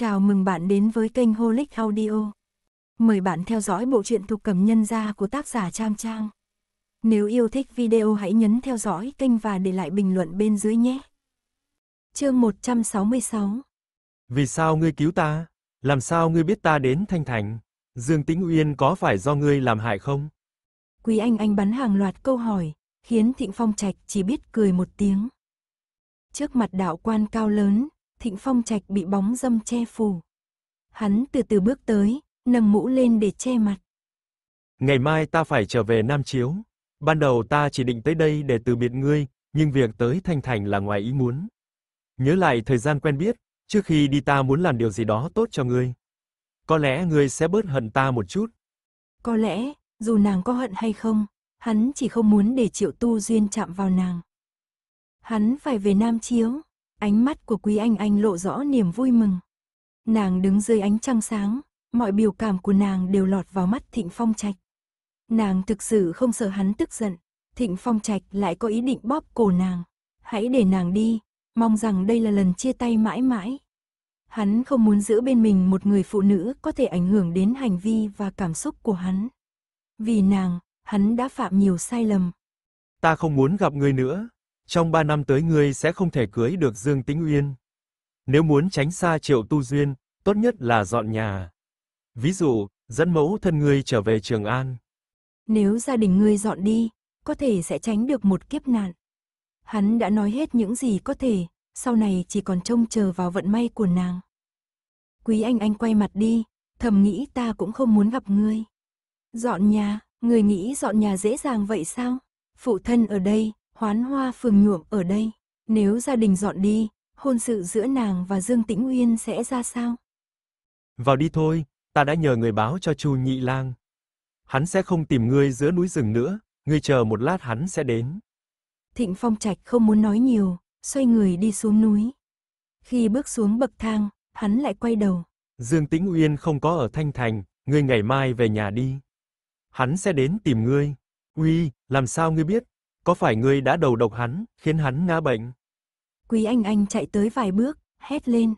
Chào mừng bạn đến với kênh Holic Audio. Mời bạn theo dõi bộ truyện thuộc cầm nhân gia của tác giả Trang Trang. Nếu yêu thích video hãy nhấn theo dõi kênh và để lại bình luận bên dưới nhé. Chương 166 Vì sao ngươi cứu ta? Làm sao ngươi biết ta đến Thanh Thành? Dương Tĩnh Uyên có phải do ngươi làm hại không? Quý Anh Anh bắn hàng loạt câu hỏi, khiến Thịnh Phong Trạch chỉ biết cười một tiếng. Trước mặt đạo quan cao lớn, Thịnh Phong Trạch bị bóng dâm che phủ. Hắn từ từ bước tới, nâng mũ lên để che mặt. Ngày mai ta phải trở về Nam Chiếu. Ban đầu ta chỉ định tới đây để từ biệt ngươi, nhưng việc tới Thanh Thành là ngoài ý muốn. Nhớ lại thời gian quen biết, trước khi đi ta muốn làm điều gì đó tốt cho ngươi. Có lẽ ngươi sẽ bớt hận ta một chút. Có lẽ, dù nàng có hận hay không, hắn chỉ không muốn để Triệu Tu Duyên chạm vào nàng. Hắn phải về Nam Chiếu. Ánh mắt của Quý Anh Anh lộ rõ niềm vui mừng. Nàng đứng dưới ánh trăng sáng, mọi biểu cảm của nàng đều lọt vào mắt Thịnh Phong Trạch. Nàng thực sự không sợ hắn tức giận, Thịnh Phong Trạch lại có ý định bóp cổ nàng. Hãy để nàng đi, mong rằng đây là lần chia tay mãi mãi. Hắn không muốn giữ bên mình một người phụ nữ có thể ảnh hưởng đến hành vi và cảm xúc của hắn. Vì nàng, hắn đã phạm nhiều sai lầm. Ta không muốn gặp người nữa trong 3 năm tới ngươi sẽ không thể cưới được Dương Tĩnh Uyên. Nếu muốn tránh xa Triệu Tu Duyên, tốt nhất là dọn nhà. Ví dụ, dẫn mẫu thân ngươi trở về Trường An. Nếu gia đình ngươi dọn đi, có thể sẽ tránh được một kiếp nạn. Hắn đã nói hết những gì có thể, sau này chỉ còn trông chờ vào vận may của nàng. Quý anh anh quay mặt đi, thầm nghĩ ta cũng không muốn gặp ngươi. Dọn nhà, người nghĩ dọn nhà dễ dàng vậy sao? Phụ thân ở đây, hoán hoa phường nhuộm ở đây. Nếu gia đình dọn đi, hôn sự giữa nàng và Dương Tĩnh Uyên sẽ ra sao? Vào đi thôi, ta đã nhờ người báo cho Chu Nhị Lang. Hắn sẽ không tìm ngươi giữa núi rừng nữa, ngươi chờ một lát hắn sẽ đến. Thịnh Phong Trạch không muốn nói nhiều, xoay người đi xuống núi. Khi bước xuống bậc thang, hắn lại quay đầu. Dương Tĩnh Uyên không có ở Thanh Thành, ngươi ngày mai về nhà đi. Hắn sẽ đến tìm ngươi. Uy, làm sao ngươi biết? Có phải ngươi đã đầu độc hắn, khiến hắn ngã bệnh? Quý Anh Anh chạy tới vài bước, hét lên.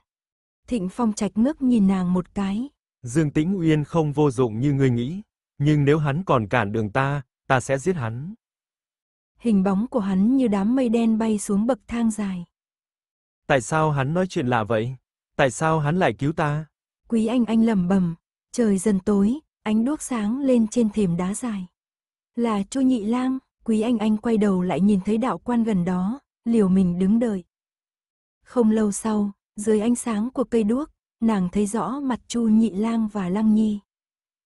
Thịnh Phong Trạch ngước nhìn nàng một cái. Dương Tĩnh Uyên không vô dụng như ngươi nghĩ, nhưng nếu hắn còn cản đường ta, ta sẽ giết hắn. Hình bóng của hắn như đám mây đen bay xuống bậc thang dài. Tại sao hắn nói chuyện lạ vậy? Tại sao hắn lại cứu ta? Quý Anh Anh lẩm bẩm, trời dần tối, ánh đuốc sáng lên trên thềm đá dài. Là Chu Nhị Lang. Quý Anh Anh quay đầu lại nhìn thấy đạo quan gần đó, liều mình đứng đợi. Không lâu sau, dưới ánh sáng của cây đuốc, nàng thấy rõ mặt Chu Nhị Lang và Lăng Nhi.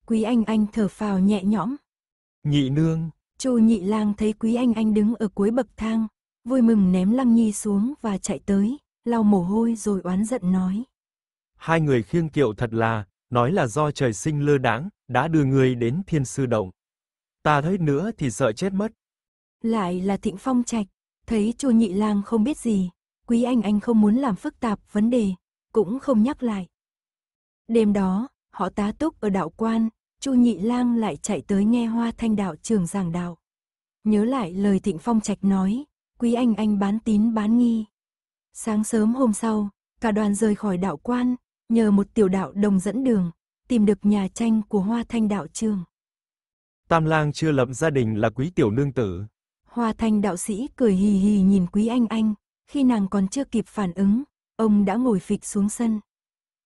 Quý Anh Anh thở phào nhẹ nhõm. Nhị nương. Chu Nhị Lang thấy Quý Anh Anh đứng ở cuối bậc thang, vui mừng ném Lăng Nhi xuống và chạy tới, lau mồ hôi rồi oán giận nói. Hai người khiêng kiệu thật là, nói là do trời sinh lơ đáng, đã đưa người đến thiên sư động. Ta thấy nữa thì sợ chết mất, lại là Thịnh Phong Trạch, thấy Chu Nhị Lang không biết gì, Quý Anh Anh không muốn làm phức tạp vấn đề, cũng không nhắc lại. Đêm đó, họ tá túc ở đạo quan, Chu Nhị Lang lại chạy tới nghe Hoa Thanh đạo trường giảng đạo. Nhớ lại lời Thịnh Phong Trạch nói, Quý Anh Anh bán tín bán nghi. Sáng sớm hôm sau, cả đoàn rời khỏi đạo quan, nhờ một tiểu đạo đồng dẫn đường, tìm được nhà tranh của Hoa Thanh đạo trường. Tam lang chưa lập gia đình là quý tiểu nương tử, Hoa thanh đạo sĩ cười hì hì nhìn quý anh anh, khi nàng còn chưa kịp phản ứng, ông đã ngồi phịch xuống sân.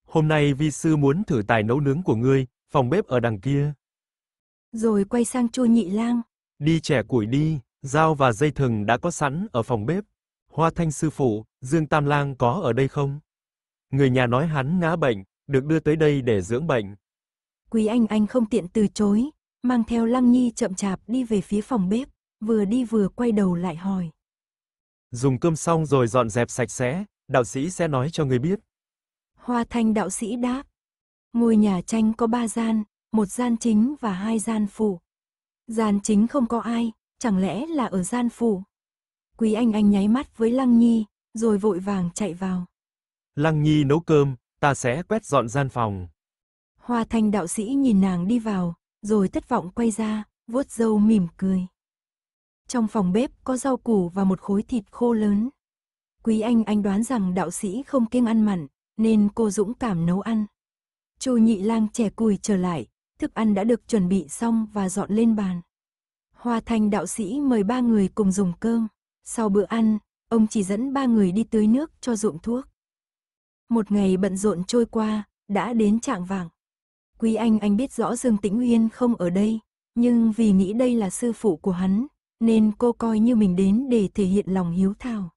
Hôm nay vi sư muốn thử tài nấu nướng của ngươi, phòng bếp ở đằng kia. Rồi quay sang chu nhị lang. Đi trẻ củi đi, dao và dây thừng đã có sẵn ở phòng bếp. Hoa thanh sư phụ, Dương Tam Lang có ở đây không? Người nhà nói hắn ngã bệnh, được đưa tới đây để dưỡng bệnh. Quý anh anh không tiện từ chối, mang theo Lăng Nhi chậm chạp đi về phía phòng bếp vừa đi vừa quay đầu lại hỏi. Dùng cơm xong rồi dọn dẹp sạch sẽ, đạo sĩ sẽ nói cho người biết. Hoa Thanh đạo sĩ đáp. Ngôi nhà tranh có ba gian, một gian chính và hai gian phụ. Gian chính không có ai, chẳng lẽ là ở gian phụ Quý Anh Anh nháy mắt với Lăng Nhi, rồi vội vàng chạy vào. Lăng Nhi nấu cơm, ta sẽ quét dọn gian phòng. Hoa Thanh đạo sĩ nhìn nàng đi vào, rồi thất vọng quay ra, vuốt râu mỉm cười. Trong phòng bếp có rau củ và một khối thịt khô lớn. Quý Anh Anh đoán rằng đạo sĩ không kiêng ăn mặn, nên cô dũng cảm nấu ăn. Chu Nhị Lang trẻ cùi trở lại, thức ăn đã được chuẩn bị xong và dọn lên bàn. hòa thành đạo sĩ mời ba người cùng dùng cơm. Sau bữa ăn, ông chỉ dẫn ba người đi tưới nước cho ruộng thuốc. Một ngày bận rộn trôi qua, đã đến trạng vàng. Quý Anh Anh biết rõ Dương Tĩnh Uyên không ở đây, nhưng vì nghĩ đây là sư phụ của hắn nên cô coi như mình đến để thể hiện lòng hiếu thảo.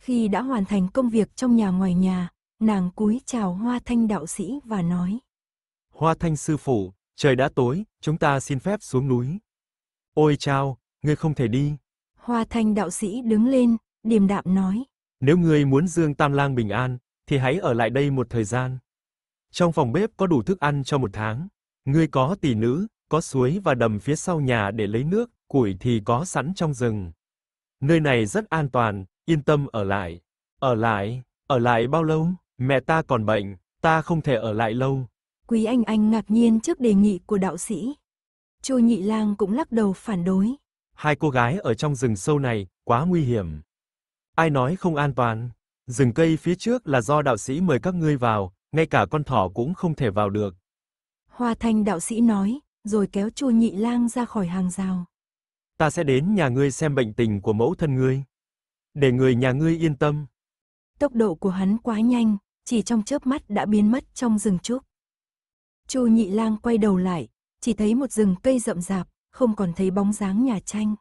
Khi đã hoàn thành công việc trong nhà ngoài nhà, nàng cúi chào Hoa Thanh đạo sĩ và nói. Hoa Thanh sư phụ, trời đã tối, chúng ta xin phép xuống núi. Ôi chao, ngươi không thể đi. Hoa Thanh đạo sĩ đứng lên, điềm đạm nói. Nếu ngươi muốn Dương Tam Lang bình an, thì hãy ở lại đây một thời gian. Trong phòng bếp có đủ thức ăn cho một tháng. Ngươi có tỷ nữ, có suối và đầm phía sau nhà để lấy nước, củi thì có sẵn trong rừng. Nơi này rất an toàn, yên tâm ở lại. Ở lại, ở lại bao lâu? Mẹ ta còn bệnh, ta không thể ở lại lâu. Quý Anh Anh ngạc nhiên trước đề nghị của đạo sĩ. Chu Nhị Lang cũng lắc đầu phản đối. Hai cô gái ở trong rừng sâu này quá nguy hiểm. Ai nói không an toàn? Rừng cây phía trước là do đạo sĩ mời các ngươi vào, ngay cả con thỏ cũng không thể vào được. Hoa Thanh đạo sĩ nói, rồi kéo Chu Nhị Lang ra khỏi hàng rào ta sẽ đến nhà ngươi xem bệnh tình của mẫu thân ngươi, để người nhà ngươi yên tâm. Tốc độ của hắn quá nhanh, chỉ trong chớp mắt đã biến mất trong rừng trúc. Chu Nhị Lang quay đầu lại, chỉ thấy một rừng cây rậm rạp, không còn thấy bóng dáng nhà tranh.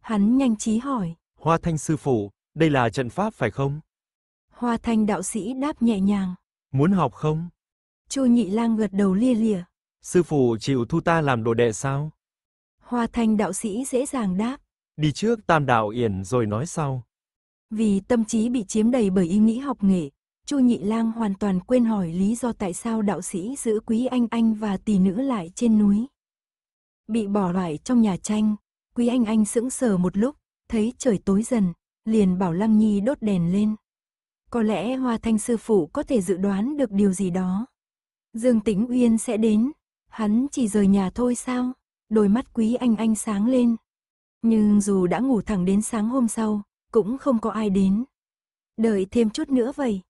Hắn nhanh trí hỏi. Hoa Thanh sư phụ, đây là trận pháp phải không? Hoa Thanh đạo sĩ đáp nhẹ nhàng. Muốn học không? Chu Nhị Lang gật đầu lia lịa. Sư phụ chịu thu ta làm đồ đệ sao? Hoa thanh đạo sĩ dễ dàng đáp. Đi trước tam đạo yển rồi nói sau. Vì tâm trí bị chiếm đầy bởi ý nghĩ học nghệ, Chu Nhị Lang hoàn toàn quên hỏi lý do tại sao đạo sĩ giữ Quý Anh Anh và tỷ nữ lại trên núi. Bị bỏ lại trong nhà tranh, Quý Anh Anh sững sờ một lúc, thấy trời tối dần, liền bảo Lăng Nhi đốt đèn lên. Có lẽ Hoa Thanh sư phụ có thể dự đoán được điều gì đó. Dương Tĩnh Uyên sẽ đến, hắn chỉ rời nhà thôi sao? đôi mắt quý anh anh sáng lên. Nhưng dù đã ngủ thẳng đến sáng hôm sau, cũng không có ai đến. Đợi thêm chút nữa vậy.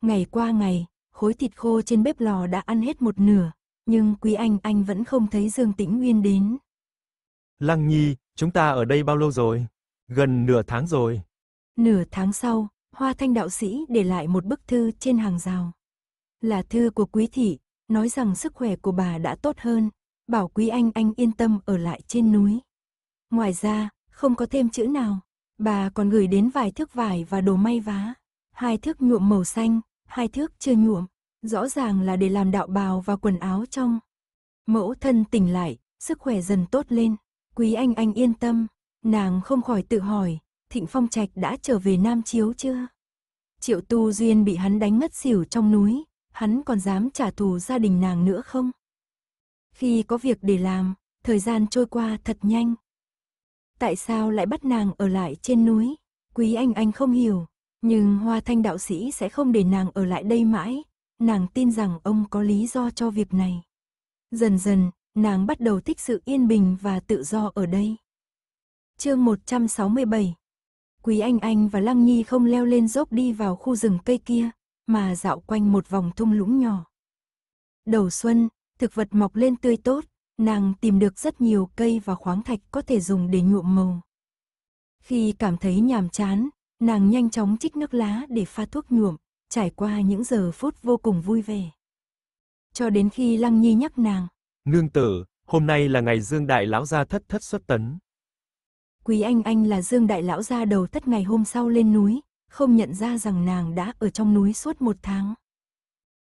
Ngày qua ngày, khối thịt khô trên bếp lò đã ăn hết một nửa, nhưng quý anh anh vẫn không thấy Dương Tĩnh Nguyên đến. Lăng Nhi, chúng ta ở đây bao lâu rồi? Gần nửa tháng rồi. Nửa tháng sau, Hoa Thanh đạo sĩ để lại một bức thư trên hàng rào. Là thư của quý thị, nói rằng sức khỏe của bà đã tốt hơn, bảo quý anh anh yên tâm ở lại trên núi. Ngoài ra, không có thêm chữ nào, bà còn gửi đến vài thước vải và đồ may vá, hai thước nhuộm màu xanh, hai thước chưa nhuộm, rõ ràng là để làm đạo bào và quần áo trong. Mẫu thân tỉnh lại, sức khỏe dần tốt lên, quý anh anh yên tâm, nàng không khỏi tự hỏi, Thịnh Phong Trạch đã trở về Nam Chiếu chưa? Triệu Tu Duyên bị hắn đánh ngất xỉu trong núi, hắn còn dám trả thù gia đình nàng nữa không? Khi có việc để làm, thời gian trôi qua thật nhanh. Tại sao lại bắt nàng ở lại trên núi? Quý anh anh không hiểu, nhưng Hoa Thanh đạo sĩ sẽ không để nàng ở lại đây mãi. Nàng tin rằng ông có lý do cho việc này. Dần dần, nàng bắt đầu thích sự yên bình và tự do ở đây. Chương 167 Quý Anh Anh và Lăng Nhi không leo lên dốc đi vào khu rừng cây kia, mà dạo quanh một vòng thung lũng nhỏ. Đầu xuân, thực vật mọc lên tươi tốt, nàng tìm được rất nhiều cây và khoáng thạch có thể dùng để nhuộm màu. Khi cảm thấy nhàm chán, nàng nhanh chóng chích nước lá để pha thuốc nhuộm, trải qua những giờ phút vô cùng vui vẻ. Cho đến khi Lăng Nhi nhắc nàng. Nương tử, hôm nay là ngày Dương Đại Lão Gia thất thất xuất tấn. Quý Anh Anh là Dương Đại Lão Gia đầu thất ngày hôm sau lên núi, không nhận ra rằng nàng đã ở trong núi suốt một tháng.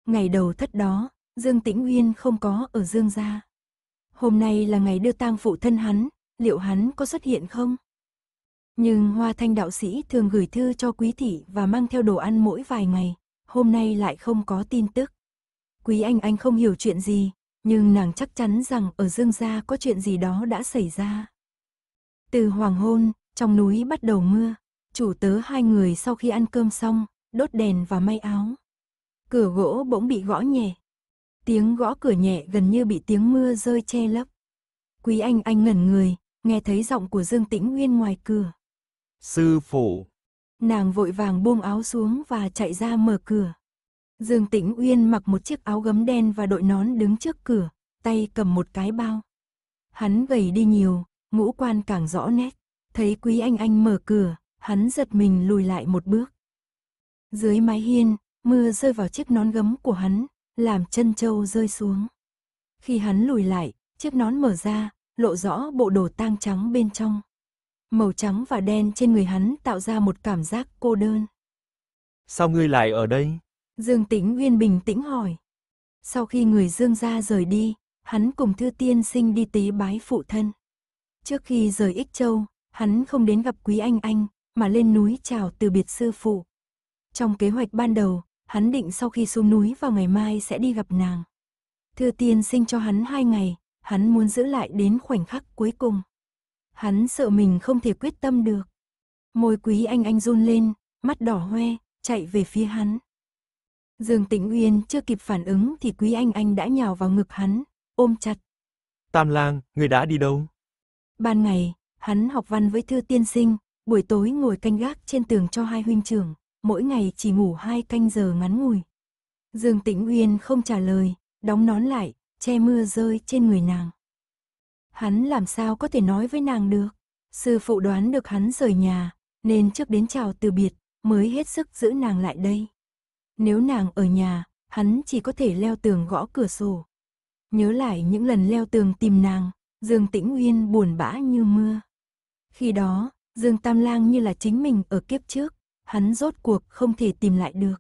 Ngày đầu thất đó, Dương Tĩnh Uyên không có ở Dương gia. Hôm nay là ngày đưa tang phụ thân hắn, liệu hắn có xuất hiện không? Nhưng Hoa Thanh đạo sĩ thường gửi thư cho quý thị và mang theo đồ ăn mỗi vài ngày, hôm nay lại không có tin tức. Quý anh anh không hiểu chuyện gì, nhưng nàng chắc chắn rằng ở Dương gia có chuyện gì đó đã xảy ra. Từ hoàng hôn, trong núi bắt đầu mưa, chủ tớ hai người sau khi ăn cơm xong, đốt đèn và may áo. Cửa gỗ bỗng bị gõ nhẹ, Tiếng gõ cửa nhẹ gần như bị tiếng mưa rơi che lấp. Quý Anh Anh ngẩn người, nghe thấy giọng của Dương Tĩnh Nguyên ngoài cửa. Sư phụ. Nàng vội vàng buông áo xuống và chạy ra mở cửa. Dương Tĩnh Uyên mặc một chiếc áo gấm đen và đội nón đứng trước cửa, tay cầm một cái bao. Hắn gầy đi nhiều, ngũ quan càng rõ nét. Thấy Quý Anh Anh mở cửa, hắn giật mình lùi lại một bước. Dưới mái hiên, mưa rơi vào chiếc nón gấm của hắn, làm chân châu rơi xuống. Khi hắn lùi lại, chiếc nón mở ra, lộ rõ bộ đồ tang trắng bên trong. Màu trắng và đen trên người hắn tạo ra một cảm giác cô đơn. Sao ngươi lại ở đây? Dương Tĩnh nguyên bình tĩnh hỏi. Sau khi người Dương gia rời đi, hắn cùng Thư Tiên Sinh đi tế bái phụ thân. Trước khi rời Ích Châu, hắn không đến gặp Quý Anh Anh, mà lên núi chào từ biệt sư phụ. Trong kế hoạch ban đầu, hắn định sau khi xuống núi vào ngày mai sẽ đi gặp nàng. Thư tiên sinh cho hắn hai ngày, hắn muốn giữ lại đến khoảnh khắc cuối cùng. Hắn sợ mình không thể quyết tâm được. Môi quý anh anh run lên, mắt đỏ hoe, chạy về phía hắn. Dương Tĩnh Uyên chưa kịp phản ứng thì quý anh anh đã nhào vào ngực hắn, ôm chặt. Tam lang, người đã đi đâu? Ban ngày, hắn học văn với thư tiên sinh, buổi tối ngồi canh gác trên tường cho hai huynh trưởng mỗi ngày chỉ ngủ hai canh giờ ngắn ngủi. Dương Tĩnh Uyên không trả lời, đóng nón lại, che mưa rơi trên người nàng. Hắn làm sao có thể nói với nàng được? Sư phụ đoán được hắn rời nhà, nên trước đến chào từ biệt, mới hết sức giữ nàng lại đây. Nếu nàng ở nhà, hắn chỉ có thể leo tường gõ cửa sổ. Nhớ lại những lần leo tường tìm nàng, Dương Tĩnh Uyên buồn bã như mưa. Khi đó, Dương Tam Lang như là chính mình ở kiếp trước, hắn rốt cuộc không thể tìm lại được.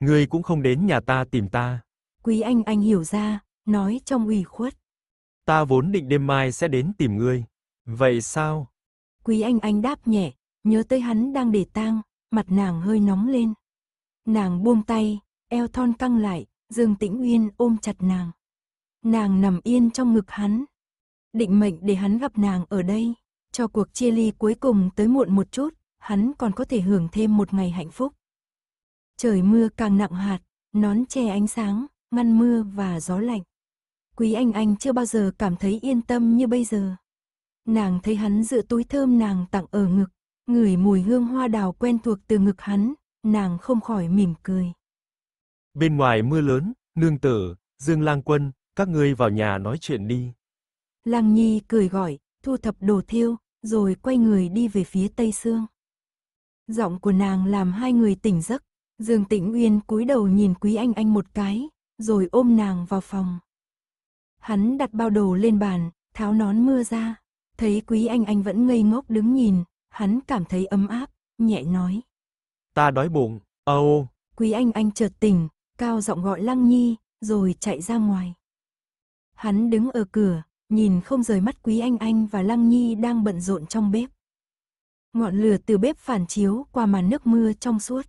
Ngươi cũng không đến nhà ta tìm ta. Quý Anh Anh hiểu ra, nói trong ủy khuất. Ta vốn định đêm mai sẽ đến tìm ngươi. Vậy sao? Quý Anh Anh đáp nhẹ, nhớ tới hắn đang để tang, mặt nàng hơi nóng lên. Nàng buông tay, eo thon căng lại, Dương Tĩnh Uyên ôm chặt nàng. Nàng nằm yên trong ngực hắn. Định mệnh để hắn gặp nàng ở đây, cho cuộc chia ly cuối cùng tới muộn một chút, hắn còn có thể hưởng thêm một ngày hạnh phúc. Trời mưa càng nặng hạt, nón che ánh sáng, ngăn mưa và gió lạnh. Quý Anh Anh chưa bao giờ cảm thấy yên tâm như bây giờ. Nàng thấy hắn dựa túi thơm nàng tặng ở ngực, ngửi mùi hương hoa đào quen thuộc từ ngực hắn, nàng không khỏi mỉm cười. Bên ngoài mưa lớn, nương tử, Dương Lang Quân, các ngươi vào nhà nói chuyện đi. Lang Nhi cười gọi, thu thập đồ thiêu, rồi quay người đi về phía Tây xương. Giọng của nàng làm hai người tỉnh giấc. Dương Tĩnh Uyên cúi đầu nhìn Quý Anh Anh một cái, rồi ôm nàng vào phòng. Hắn đặt bao đồ lên bàn, tháo nón mưa ra. Thấy Quý Anh Anh vẫn ngây ngốc đứng nhìn, hắn cảm thấy ấm áp, nhẹ nói. Ta đói bụng, âu. Quý Anh Anh chợt tỉnh, cao giọng gọi Lăng Nhi, rồi chạy ra ngoài. Hắn đứng ở cửa, nhìn không rời mắt Quý Anh Anh và Lăng Nhi đang bận rộn trong bếp ngọn lửa từ bếp phản chiếu qua màn nước mưa trong suốt.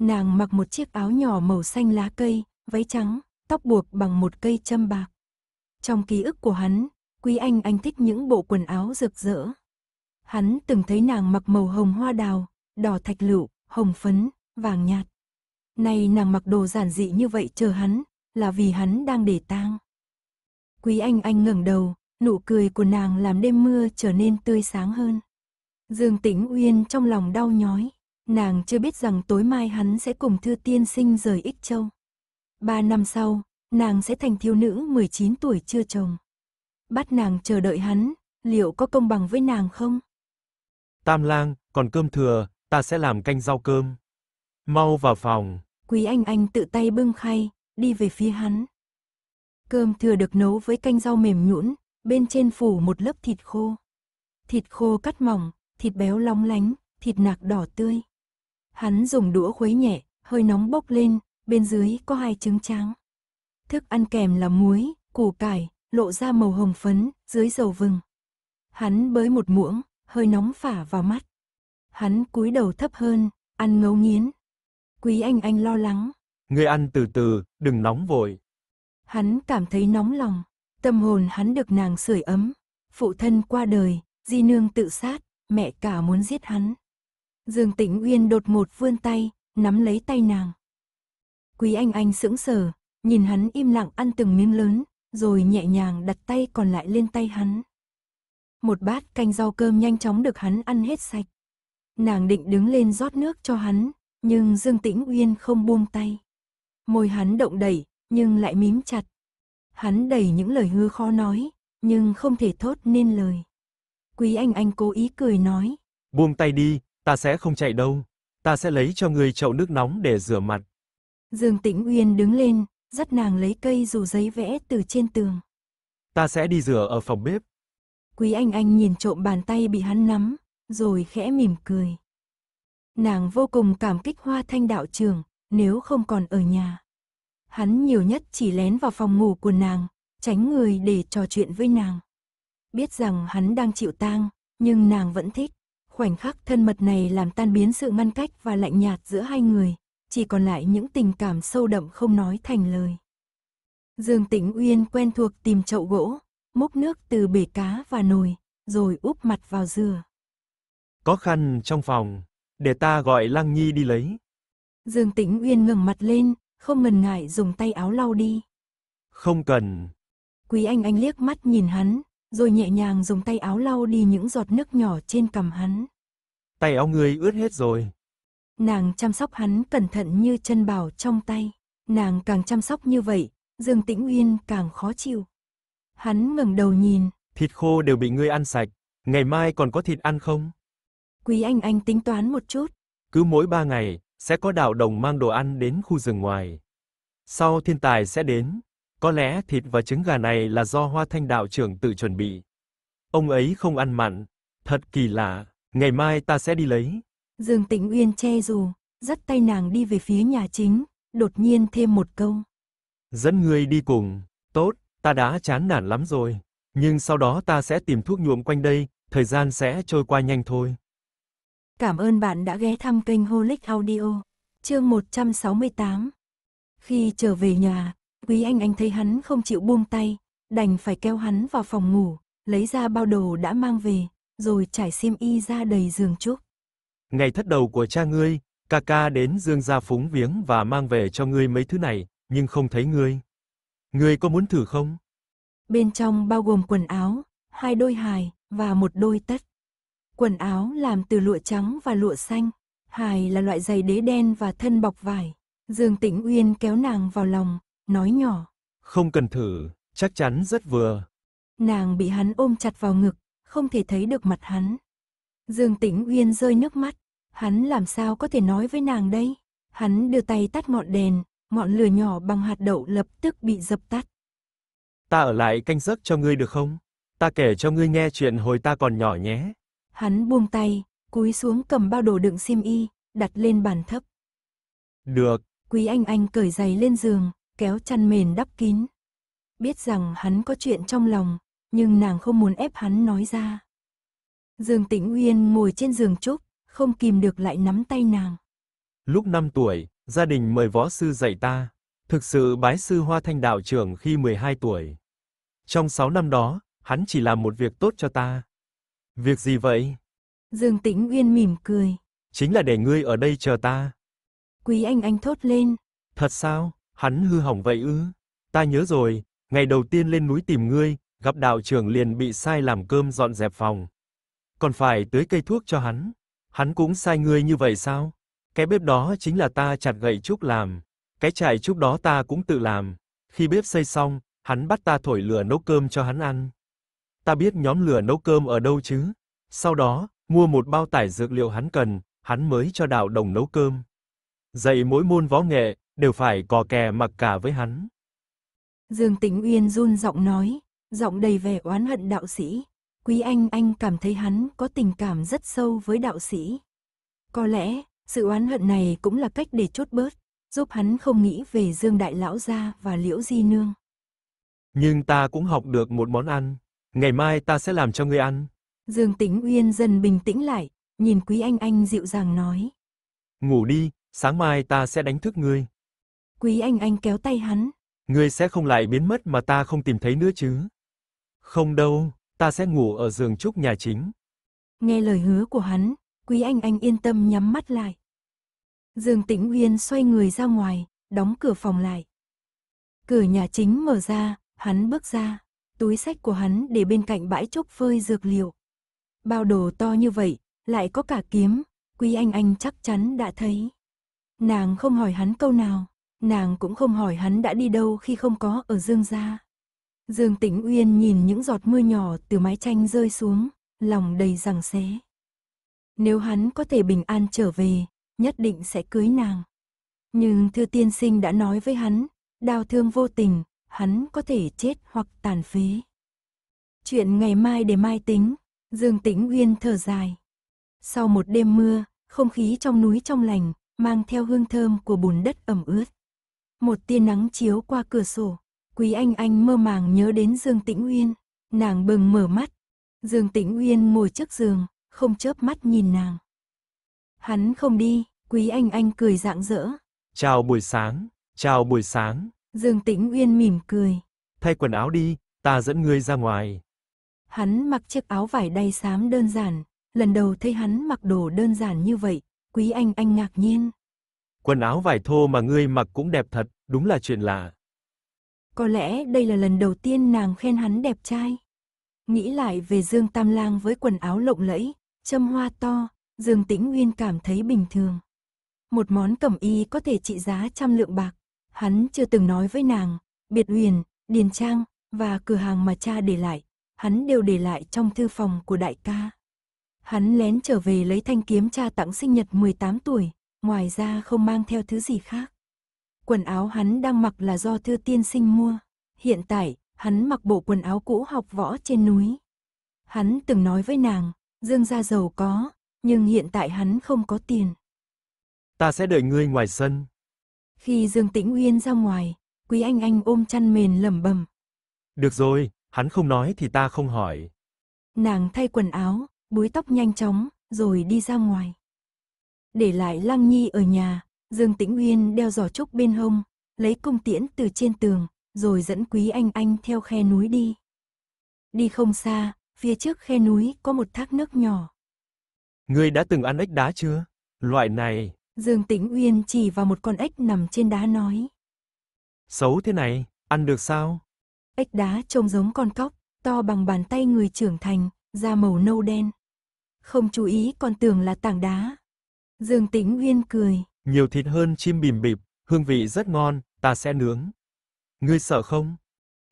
Nàng mặc một chiếc áo nhỏ màu xanh lá cây, váy trắng, tóc buộc bằng một cây châm bạc. Trong ký ức của hắn, Quý Anh anh thích những bộ quần áo rực rỡ. Hắn từng thấy nàng mặc màu hồng hoa đào, đỏ thạch lựu, hồng phấn, vàng nhạt. Nay nàng mặc đồ giản dị như vậy chờ hắn, là vì hắn đang để tang. Quý Anh anh ngẩng đầu, nụ cười của nàng làm đêm mưa trở nên tươi sáng hơn. Dương Tĩnh Uyên trong lòng đau nhói, nàng chưa biết rằng tối mai hắn sẽ cùng Thư Tiên Sinh rời Ích Châu. Ba năm sau, nàng sẽ thành thiếu nữ 19 tuổi chưa chồng. Bắt nàng chờ đợi hắn, liệu có công bằng với nàng không? Tam lang, còn cơm thừa, ta sẽ làm canh rau cơm. Mau vào phòng. Quý Anh Anh tự tay bưng khay, đi về phía hắn. Cơm thừa được nấu với canh rau mềm nhũn, bên trên phủ một lớp thịt khô. Thịt khô cắt mỏng, thịt béo long lánh, thịt nạc đỏ tươi. Hắn dùng đũa khuấy nhẹ, hơi nóng bốc lên, bên dưới có hai trứng trắng. Thức ăn kèm là muối, củ cải, lộ ra màu hồng phấn, dưới dầu vừng. Hắn bới một muỗng, hơi nóng phả vào mắt. Hắn cúi đầu thấp hơn, ăn ngấu nghiến. Quý anh anh lo lắng. người ăn từ từ, đừng nóng vội. Hắn cảm thấy nóng lòng, tâm hồn hắn được nàng sưởi ấm. Phụ thân qua đời, di nương tự sát, mẹ cả muốn giết hắn. Dương Tĩnh Uyên đột một vươn tay, nắm lấy tay nàng. Quý Anh Anh sững sờ, nhìn hắn im lặng ăn từng miếng lớn, rồi nhẹ nhàng đặt tay còn lại lên tay hắn. Một bát canh rau cơm nhanh chóng được hắn ăn hết sạch. Nàng định đứng lên rót nước cho hắn, nhưng Dương Tĩnh Uyên không buông tay. Môi hắn động đẩy, nhưng lại mím chặt. Hắn đầy những lời hư khó nói, nhưng không thể thốt nên lời. Quý anh anh cố ý cười nói. Buông tay đi, ta sẽ không chạy đâu. Ta sẽ lấy cho người chậu nước nóng để rửa mặt. Dương Tĩnh Uyên đứng lên, dắt nàng lấy cây dù giấy vẽ từ trên tường. Ta sẽ đi rửa ở phòng bếp. Quý anh anh nhìn trộm bàn tay bị hắn nắm, rồi khẽ mỉm cười. Nàng vô cùng cảm kích hoa thanh đạo trưởng, nếu không còn ở nhà. Hắn nhiều nhất chỉ lén vào phòng ngủ của nàng, tránh người để trò chuyện với nàng biết rằng hắn đang chịu tang, nhưng nàng vẫn thích. Khoảnh khắc thân mật này làm tan biến sự ngăn cách và lạnh nhạt giữa hai người, chỉ còn lại những tình cảm sâu đậm không nói thành lời. Dương Tĩnh Uyên quen thuộc tìm chậu gỗ, múc nước từ bể cá và nồi, rồi úp mặt vào dừa. Có khăn trong phòng, để ta gọi Lăng Nhi đi lấy. Dương Tĩnh Uyên ngẩng mặt lên, không ngần ngại dùng tay áo lau đi. Không cần. Quý Anh Anh liếc mắt nhìn hắn, rồi nhẹ nhàng dùng tay áo lau đi những giọt nước nhỏ trên cằm hắn. Tay áo ngươi ướt hết rồi. Nàng chăm sóc hắn cẩn thận như chân bảo trong tay. Nàng càng chăm sóc như vậy, Dương Tĩnh Uyên càng khó chịu. Hắn ngẩng đầu nhìn. Thịt khô đều bị ngươi ăn sạch, ngày mai còn có thịt ăn không? Quý Anh Anh tính toán một chút. Cứ mỗi ba ngày, sẽ có đạo đồng mang đồ ăn đến khu rừng ngoài. Sau thiên tài sẽ đến. Có lẽ thịt và trứng gà này là do Hoa Thanh đạo trưởng tự chuẩn bị. Ông ấy không ăn mặn, thật kỳ lạ, ngày mai ta sẽ đi lấy. Dương Tĩnh Uyên che dù, dắt tay nàng đi về phía nhà chính, đột nhiên thêm một câu. Dẫn ngươi đi cùng, tốt, ta đã chán nản lắm rồi, nhưng sau đó ta sẽ tìm thuốc nhuộm quanh đây, thời gian sẽ trôi qua nhanh thôi. Cảm ơn bạn đã ghé thăm kênh Holic Audio, chương 168. Khi trở về nhà, Quý anh anh thấy hắn không chịu buông tay, đành phải kêu hắn vào phòng ngủ, lấy ra bao đồ đã mang về, rồi trải xiêm y ra đầy giường trúc. Ngày thất đầu của cha ngươi, ca ca đến dương gia phúng viếng và mang về cho ngươi mấy thứ này, nhưng không thấy ngươi. Ngươi có muốn thử không? Bên trong bao gồm quần áo, hai đôi hài và một đôi tất. Quần áo làm từ lụa trắng và lụa xanh, hài là loại giày đế đen và thân bọc vải. Dương Tĩnh Uyên kéo nàng vào lòng, nói nhỏ. Không cần thử, chắc chắn rất vừa. Nàng bị hắn ôm chặt vào ngực, không thể thấy được mặt hắn. Dương Tĩnh Uyên rơi nước mắt, hắn làm sao có thể nói với nàng đây? Hắn đưa tay tắt ngọn đèn, ngọn lửa nhỏ bằng hạt đậu lập tức bị dập tắt. Ta ở lại canh giấc cho ngươi được không? Ta kể cho ngươi nghe chuyện hồi ta còn nhỏ nhé. Hắn buông tay, cúi xuống cầm bao đồ đựng xiêm y, đặt lên bàn thấp. Được. Quý Anh Anh cởi giày lên giường, kéo chăn mền đắp kín. Biết rằng hắn có chuyện trong lòng, nhưng nàng không muốn ép hắn nói ra. Dương Tĩnh Uyên ngồi trên giường trúc, không kìm được lại nắm tay nàng. Lúc 5 tuổi, gia đình mời võ sư dạy ta. Thực sự bái sư Hoa Thanh đạo trưởng khi 12 tuổi. Trong 6 năm đó, hắn chỉ làm một việc tốt cho ta. Việc gì vậy? Dương Tĩnh Uyên mỉm cười. Chính là để ngươi ở đây chờ ta. Quý Anh Anh thốt lên. Thật sao? hắn hư hỏng vậy ư? Ta nhớ rồi, ngày đầu tiên lên núi tìm ngươi, gặp đạo trưởng liền bị sai làm cơm dọn dẹp phòng. Còn phải tưới cây thuốc cho hắn. Hắn cũng sai ngươi như vậy sao? Cái bếp đó chính là ta chặt gậy trúc làm, cái trại trúc đó ta cũng tự làm. Khi bếp xây xong, hắn bắt ta thổi lửa nấu cơm cho hắn ăn. Ta biết nhóm lửa nấu cơm ở đâu chứ? Sau đó, mua một bao tải dược liệu hắn cần, hắn mới cho đạo đồng nấu cơm. Dạy mỗi môn võ nghệ, đều phải cò kè mặc cả với hắn. Dương Tĩnh Uyên run giọng nói, giọng đầy vẻ oán hận đạo sĩ. Quý Anh Anh cảm thấy hắn có tình cảm rất sâu với đạo sĩ. Có lẽ, sự oán hận này cũng là cách để chốt bớt, giúp hắn không nghĩ về Dương Đại Lão Gia và Liễu Di Nương. Nhưng ta cũng học được một món ăn, ngày mai ta sẽ làm cho ngươi ăn. Dương Tĩnh Uyên dần bình tĩnh lại, nhìn Quý Anh Anh dịu dàng nói. Ngủ đi, sáng mai ta sẽ đánh thức ngươi. Quý anh anh kéo tay hắn. Ngươi sẽ không lại biến mất mà ta không tìm thấy nữa chứ? Không đâu, ta sẽ ngủ ở giường trúc nhà chính. Nghe lời hứa của hắn, Quý anh anh yên tâm nhắm mắt lại. Dương Tĩnh Uyên xoay người ra ngoài, đóng cửa phòng lại. Cửa nhà chính mở ra, hắn bước ra, túi sách của hắn để bên cạnh bãi trúc phơi dược liệu. Bao đồ to như vậy, lại có cả kiếm, Quý Anh Anh chắc chắn đã thấy. Nàng không hỏi hắn câu nào, nàng cũng không hỏi hắn đã đi đâu khi không có ở Dương gia. Dương Tĩnh Uyên nhìn những giọt mưa nhỏ từ mái tranh rơi xuống, lòng đầy rằng xé. Nếu hắn có thể bình an trở về, nhất định sẽ cưới nàng. Nhưng thư tiên sinh đã nói với hắn, đau thương vô tình, hắn có thể chết hoặc tàn phế. Chuyện ngày mai để mai tính, Dương Tĩnh Uyên thở dài. Sau một đêm mưa, không khí trong núi trong lành, mang theo hương thơm của bùn đất ẩm ướt. Một tia nắng chiếu qua cửa sổ, Quý Anh Anh mơ màng nhớ đến Dương Tĩnh Uyên, nàng bừng mở mắt. Dương Tĩnh Uyên ngồi trước giường, không chớp mắt nhìn nàng. Hắn không đi, Quý Anh Anh cười rạng rỡ. Chào buổi sáng, chào buổi sáng. Dương Tĩnh Uyên mỉm cười. Thay quần áo đi, ta dẫn ngươi ra ngoài. Hắn mặc chiếc áo vải đay xám đơn giản, lần đầu thấy hắn mặc đồ đơn giản như vậy, Quý Anh Anh ngạc nhiên. Quần áo vải thô mà ngươi mặc cũng đẹp thật, đúng là chuyện lạ. Có lẽ đây là lần đầu tiên nàng khen hắn đẹp trai. Nghĩ lại về Dương Tam Lang với quần áo lộng lẫy, châm hoa to, Dương Tĩnh Nguyên cảm thấy bình thường. Một món cẩm y có thể trị giá trăm lượng bạc. Hắn chưa từng nói với nàng, biệt huyền, điền trang và cửa hàng mà cha để lại, hắn đều để lại trong thư phòng của đại ca. Hắn lén trở về lấy thanh kiếm cha tặng sinh nhật 18 tuổi, Ngoài ra không mang theo thứ gì khác. Quần áo hắn đang mặc là do thư tiên sinh mua. Hiện tại, hắn mặc bộ quần áo cũ học võ trên núi. Hắn từng nói với nàng, Dương gia giàu có, nhưng hiện tại hắn không có tiền. Ta sẽ đợi ngươi ngoài sân. Khi Dương Tĩnh Uyên ra ngoài, Quý Anh Anh ôm chăn mền lẩm bẩm. Được rồi, hắn không nói thì ta không hỏi. Nàng thay quần áo, búi tóc nhanh chóng, rồi đi ra ngoài để lại Lăng Nhi ở nhà, Dương Tĩnh Uyên đeo giỏ trúc bên hông, lấy cung tiễn từ trên tường, rồi dẫn Quý Anh Anh theo khe núi đi. Đi không xa, phía trước khe núi có một thác nước nhỏ. Ngươi đã từng ăn ếch đá chưa? Loại này. Dương Tĩnh Uyên chỉ vào một con ếch nằm trên đá nói. Xấu thế này, ăn được sao? Ếch đá trông giống con cóc, to bằng bàn tay người trưởng thành, da màu nâu đen. Không chú ý còn tưởng là tảng đá, Dương Tĩnh Uyên cười. Nhiều thịt hơn chim bìm bịp, hương vị rất ngon, ta sẽ nướng. Ngươi sợ không?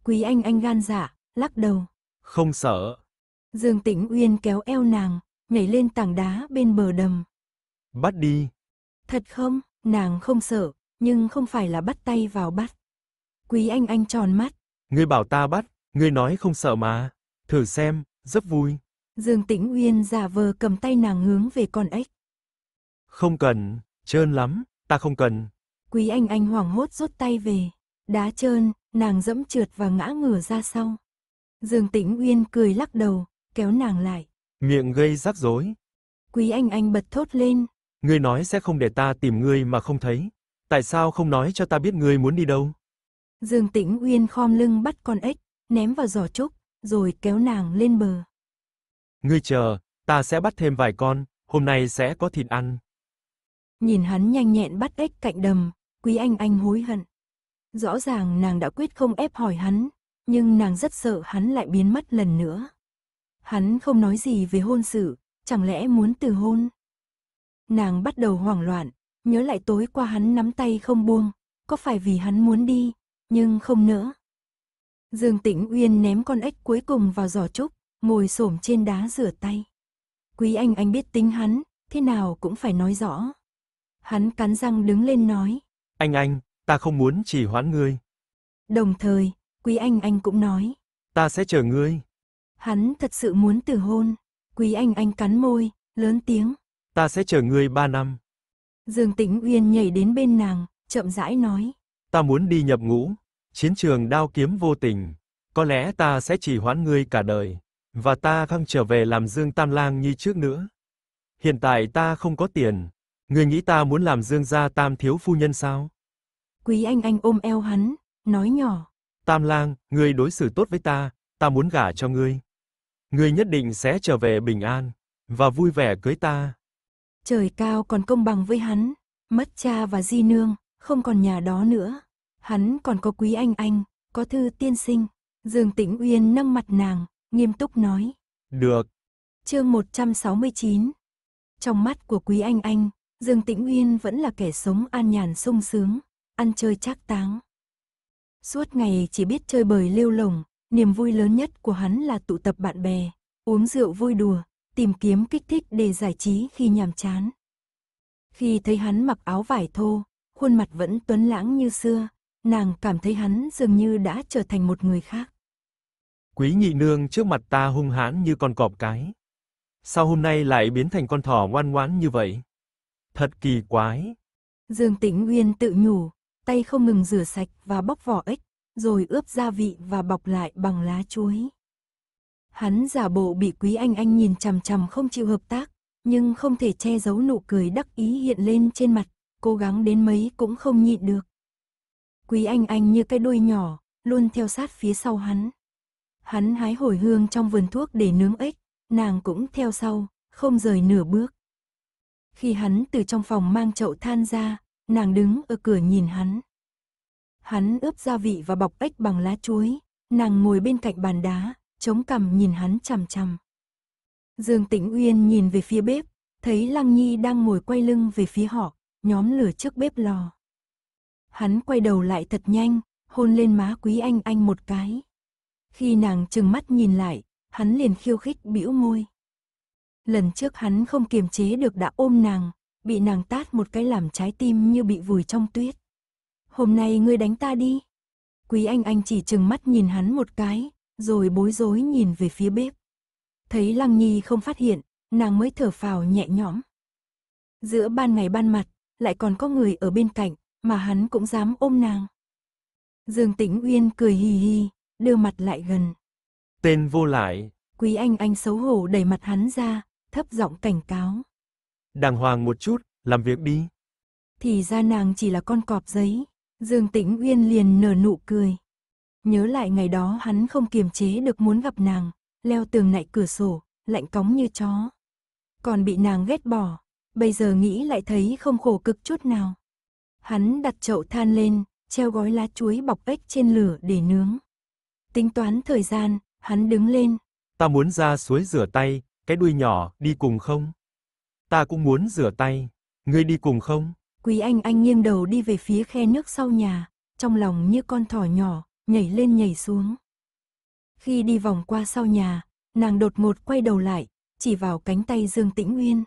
Quý anh anh gan dạ, lắc đầu. Không sợ. Dương Tĩnh Uyên kéo eo nàng, nhảy lên tảng đá bên bờ đầm. Bắt đi. Thật không, nàng không sợ, nhưng không phải là bắt tay vào bắt. Quý anh anh tròn mắt. Ngươi bảo ta bắt, ngươi nói không sợ mà. Thử xem, rất vui. Dương Tĩnh Uyên giả vờ cầm tay nàng hướng về con ếch. Không cần, trơn lắm, ta không cần. Quý anh anh hoảng hốt rút tay về. Đá trơn, nàng dẫm trượt và ngã ngửa ra sau. Dương Tĩnh Uyên cười lắc đầu, kéo nàng lại. Miệng gây rắc rối. Quý anh anh bật thốt lên. Ngươi nói sẽ không để ta tìm ngươi mà không thấy. Tại sao không nói cho ta biết ngươi muốn đi đâu? Dương Tĩnh Uyên khom lưng bắt con ếch, ném vào giỏ trúc, rồi kéo nàng lên bờ. Ngươi chờ, ta sẽ bắt thêm vài con, hôm nay sẽ có thịt ăn. Nhìn hắn nhanh nhẹn bắt ếch cạnh đầm, Quý Anh Anh hối hận. Rõ ràng nàng đã quyết không ép hỏi hắn, nhưng nàng rất sợ hắn lại biến mất lần nữa. Hắn không nói gì về hôn sự, chẳng lẽ muốn từ hôn? Nàng bắt đầu hoảng loạn, nhớ lại tối qua hắn nắm tay không buông, có phải vì hắn muốn đi, nhưng không nữa. Dương Tĩnh Uyên ném con ếch cuối cùng vào giỏ trúc, ngồi xổm trên đá rửa tay. Quý Anh Anh biết tính hắn, thế nào cũng phải nói rõ. Hắn cắn răng đứng lên nói. Anh anh, ta không muốn chỉ hoãn ngươi. Đồng thời, Quý Anh Anh cũng nói. Ta sẽ chờ ngươi. Hắn thật sự muốn từ hôn. Quý Anh Anh cắn môi, lớn tiếng. Ta sẽ chờ ngươi ba năm. Dương Tĩnh Uyên nhảy đến bên nàng, chậm rãi nói. Ta muốn đi nhập ngũ. Chiến trường đao kiếm vô tình. Có lẽ ta sẽ chỉ hoãn ngươi cả đời. Và ta không trở về làm Dương Tam Lang như trước nữa. Hiện tại ta không có tiền, Ngươi nghĩ ta muốn làm Dương gia Tam thiếu phu nhân sao? Quý Anh Anh ôm eo hắn, nói nhỏ. Tam lang, ngươi đối xử tốt với ta, ta muốn gả cho ngươi. Ngươi nhất định sẽ trở về bình an và vui vẻ cưới ta. Trời cao còn công bằng với hắn, mất cha và di nương, không còn nhà đó nữa. Hắn còn có quý anh anh, có thư tiên sinh. Dương Tĩnh Uyên nâng mặt nàng, nghiêm túc nói. Được. Chương 169 Trong mắt của quý anh anh, Dương Tĩnh Uyên vẫn là kẻ sống an nhàn sung sướng, ăn chơi trác táng. Suốt ngày chỉ biết chơi bời lêu lồng, niềm vui lớn nhất của hắn là tụ tập bạn bè, uống rượu vui đùa, tìm kiếm kích thích để giải trí khi nhàm chán. Khi thấy hắn mặc áo vải thô, khuôn mặt vẫn tuấn lãng như xưa, nàng cảm thấy hắn dường như đã trở thành một người khác. Quý nhị nương trước mặt ta hung hãn như con cọp cái. Sao hôm nay lại biến thành con thỏ ngoan ngoãn như vậy? Thật kỳ quái. Dương Tĩnh Nguyên tự nhủ, tay không ngừng rửa sạch và bóc vỏ ếch, rồi ướp gia vị và bọc lại bằng lá chuối. Hắn giả bộ bị Quý Anh Anh nhìn chằm chằm không chịu hợp tác, nhưng không thể che giấu nụ cười đắc ý hiện lên trên mặt, cố gắng đến mấy cũng không nhịn được. Quý Anh Anh như cái đuôi nhỏ, luôn theo sát phía sau hắn. Hắn hái hồi hương trong vườn thuốc để nướng ếch, nàng cũng theo sau, không rời nửa bước. Khi hắn từ trong phòng mang chậu than ra, nàng đứng ở cửa nhìn hắn. Hắn ướp gia vị và bọc ếch bằng lá chuối, nàng ngồi bên cạnh bàn đá, chống cằm nhìn hắn chằm chằm. Dương Tĩnh Uyên nhìn về phía bếp, thấy Lăng Nhi đang ngồi quay lưng về phía họ, nhóm lửa trước bếp lò. Hắn quay đầu lại thật nhanh, hôn lên má Quý Anh Anh một cái. Khi nàng trừng mắt nhìn lại, hắn liền khiêu khích bĩu môi lần trước hắn không kiềm chế được đã ôm nàng, bị nàng tát một cái làm trái tim như bị vùi trong tuyết. Hôm nay ngươi đánh ta đi. Quý anh anh chỉ chừng mắt nhìn hắn một cái, rồi bối rối nhìn về phía bếp. Thấy Lăng Nhi không phát hiện, nàng mới thở phào nhẹ nhõm. Giữa ban ngày ban mặt, lại còn có người ở bên cạnh, mà hắn cũng dám ôm nàng. Dương Tĩnh Uyên cười hì hì, đưa mặt lại gần. Tên vô lại. Quý anh anh xấu hổ đẩy mặt hắn ra, thấp giọng cảnh cáo. Đàng hoàng một chút, làm việc đi. Thì ra nàng chỉ là con cọp giấy. Dương Tĩnh Uyên liền nở nụ cười. Nhớ lại ngày đó hắn không kiềm chế được muốn gặp nàng, leo tường nạy cửa sổ, lạnh cóng như chó. Còn bị nàng ghét bỏ, bây giờ nghĩ lại thấy không khổ cực chút nào. Hắn đặt chậu than lên, treo gói lá chuối bọc ếch trên lửa để nướng. Tính toán thời gian, hắn đứng lên. Ta muốn ra suối rửa tay, cái đuôi nhỏ, đi cùng không? Ta cũng muốn rửa tay, ngươi đi cùng không? Quý Anh Anh nghiêng đầu đi về phía khe nước sau nhà, trong lòng như con thỏ nhỏ, nhảy lên nhảy xuống. Khi đi vòng qua sau nhà, nàng đột ngột quay đầu lại, chỉ vào cánh tay Dương Tĩnh nguyên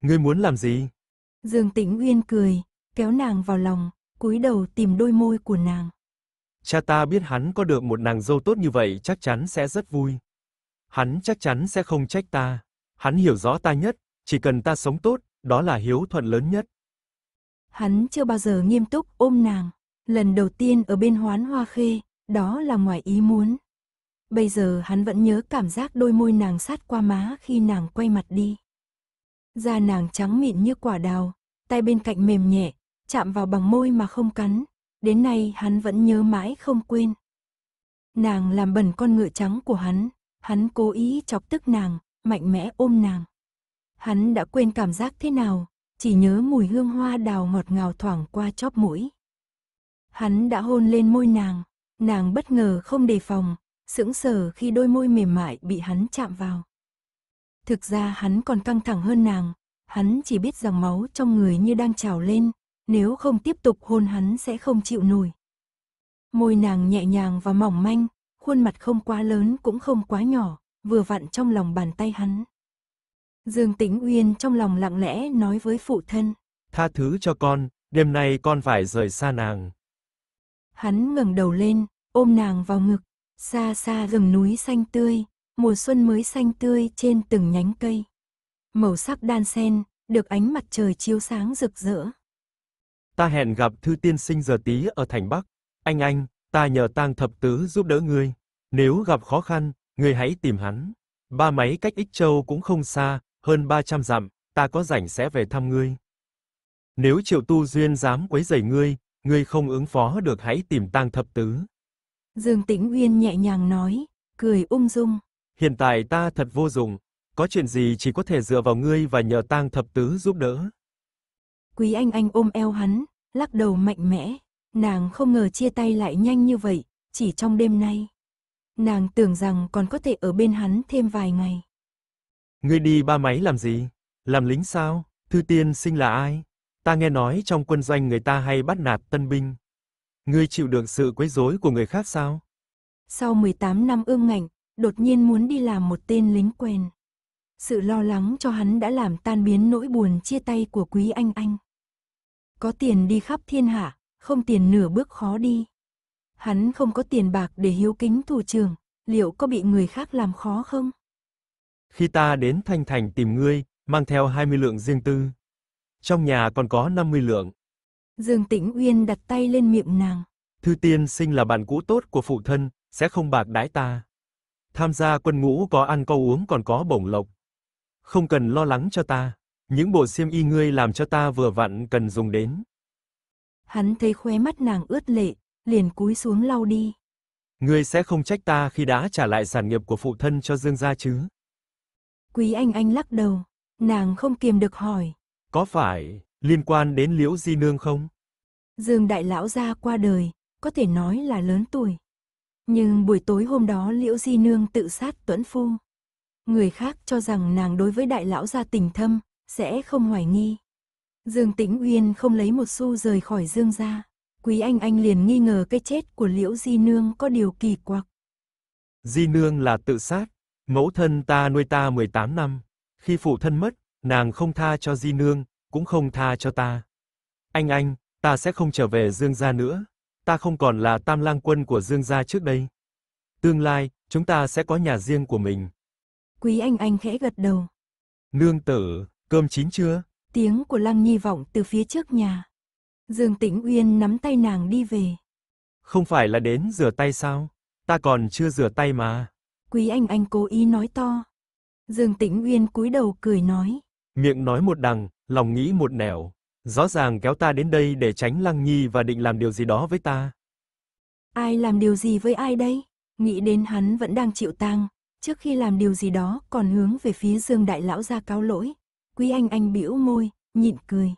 Ngươi muốn làm gì? Dương Tĩnh nguyên cười, kéo nàng vào lòng, cúi đầu tìm đôi môi của nàng. Cha ta biết hắn có được một nàng dâu tốt như vậy chắc chắn sẽ rất vui hắn chắc chắn sẽ không trách ta. Hắn hiểu rõ ta nhất, chỉ cần ta sống tốt, đó là hiếu thuận lớn nhất. Hắn chưa bao giờ nghiêm túc ôm nàng, lần đầu tiên ở bên hoán hoa khê, đó là ngoài ý muốn. Bây giờ hắn vẫn nhớ cảm giác đôi môi nàng sát qua má khi nàng quay mặt đi. Da nàng trắng mịn như quả đào, tay bên cạnh mềm nhẹ, chạm vào bằng môi mà không cắn, đến nay hắn vẫn nhớ mãi không quên. Nàng làm bẩn con ngựa trắng của hắn, Hắn cố ý chọc tức nàng, mạnh mẽ ôm nàng. Hắn đã quên cảm giác thế nào, chỉ nhớ mùi hương hoa đào ngọt ngào thoảng qua chóp mũi. Hắn đã hôn lên môi nàng, nàng bất ngờ không đề phòng, sững sờ khi đôi môi mềm mại bị hắn chạm vào. Thực ra hắn còn căng thẳng hơn nàng, hắn chỉ biết rằng máu trong người như đang trào lên, nếu không tiếp tục hôn hắn sẽ không chịu nổi. Môi nàng nhẹ nhàng và mỏng manh, khuôn mặt không quá lớn cũng không quá nhỏ, vừa vặn trong lòng bàn tay hắn. Dương Tĩnh Uyên trong lòng lặng lẽ nói với phụ thân. Tha thứ cho con, đêm nay con phải rời xa nàng. Hắn ngẩng đầu lên, ôm nàng vào ngực, xa xa rừng núi xanh tươi, mùa xuân mới xanh tươi trên từng nhánh cây. Màu sắc đan sen, được ánh mặt trời chiếu sáng rực rỡ. Ta hẹn gặp thư tiên sinh giờ tí ở thành Bắc. Anh anh, ta nhờ Tang thập tứ giúp đỡ ngươi, nếu gặp khó khăn, ngươi hãy tìm hắn. Ba máy cách Ích Châu cũng không xa, hơn 300 dặm, ta có rảnh sẽ về thăm ngươi. Nếu Triệu Tu duyên dám quấy rầy ngươi, ngươi không ứng phó được hãy tìm Tang thập tứ." Dương Tĩnh Uyên nhẹ nhàng nói, cười ung dung, "Hiện tại ta thật vô dụng, có chuyện gì chỉ có thể dựa vào ngươi và nhờ Tang thập tứ giúp đỡ." Quý Anh Anh ôm eo hắn, lắc đầu mạnh mẽ, nàng không ngờ chia tay lại nhanh như vậy, chỉ trong đêm nay. Nàng tưởng rằng còn có thể ở bên hắn thêm vài ngày. Ngươi đi ba máy làm gì? Làm lính sao? Thư tiên sinh là ai? Ta nghe nói trong quân doanh người ta hay bắt nạt tân binh. Ngươi chịu được sự quấy rối của người khác sao? Sau 18 năm ương ngạnh, đột nhiên muốn đi làm một tên lính quen. Sự lo lắng cho hắn đã làm tan biến nỗi buồn chia tay của quý anh anh. Có tiền đi khắp thiên hạ, không tiền nửa bước khó đi. Hắn không có tiền bạc để hiếu kính thủ trưởng, liệu có bị người khác làm khó không? Khi ta đến Thanh Thành tìm ngươi, mang theo 20 lượng riêng tư. Trong nhà còn có 50 lượng. Dương Tĩnh Uyên đặt tay lên miệng nàng. Thư tiên sinh là bạn cũ tốt của phụ thân, sẽ không bạc đãi ta. Tham gia quân ngũ có ăn có uống còn có bổng lộc. Không cần lo lắng cho ta, những bộ xiêm y ngươi làm cho ta vừa vặn cần dùng đến hắn thấy khóe mắt nàng ướt lệ, liền cúi xuống lau đi. Ngươi sẽ không trách ta khi đã trả lại sản nghiệp của phụ thân cho Dương gia chứ? Quý Anh Anh lắc đầu, nàng không kiềm được hỏi. Có phải liên quan đến Liễu Di Nương không? Dương đại lão gia qua đời, có thể nói là lớn tuổi. Nhưng buổi tối hôm đó Liễu Di Nương tự sát tuẫn phu. Người khác cho rằng nàng đối với đại lão gia tình thâm, sẽ không hoài nghi. Dương Tĩnh Uyên không lấy một xu rời khỏi Dương gia. Quý Anh Anh liền nghi ngờ cái chết của Liễu Di Nương có điều kỳ quặc. Di Nương là tự sát, mẫu thân ta nuôi ta 18 năm, khi phụ thân mất, nàng không tha cho Di Nương, cũng không tha cho ta. Anh anh, ta sẽ không trở về Dương gia nữa, ta không còn là tam lang quân của Dương gia trước đây. Tương lai, chúng ta sẽ có nhà riêng của mình. Quý Anh Anh khẽ gật đầu. Nương tử, cơm chín chưa? Tiếng của Lăng Nhi vọng từ phía trước nhà. Dương Tĩnh Uyên nắm tay nàng đi về. Không phải là đến rửa tay sao? Ta còn chưa rửa tay mà. Quý Anh Anh cố ý nói to. Dương Tĩnh Uyên cúi đầu cười nói. Miệng nói một đằng, lòng nghĩ một nẻo. Rõ ràng kéo ta đến đây để tránh Lăng Nhi và định làm điều gì đó với ta. Ai làm điều gì với ai đây? Nghĩ đến hắn vẫn đang chịu tang, trước khi làm điều gì đó còn hướng về phía Dương Đại Lão ra cáo lỗi, Quý Anh Anh bĩu môi, nhịn cười.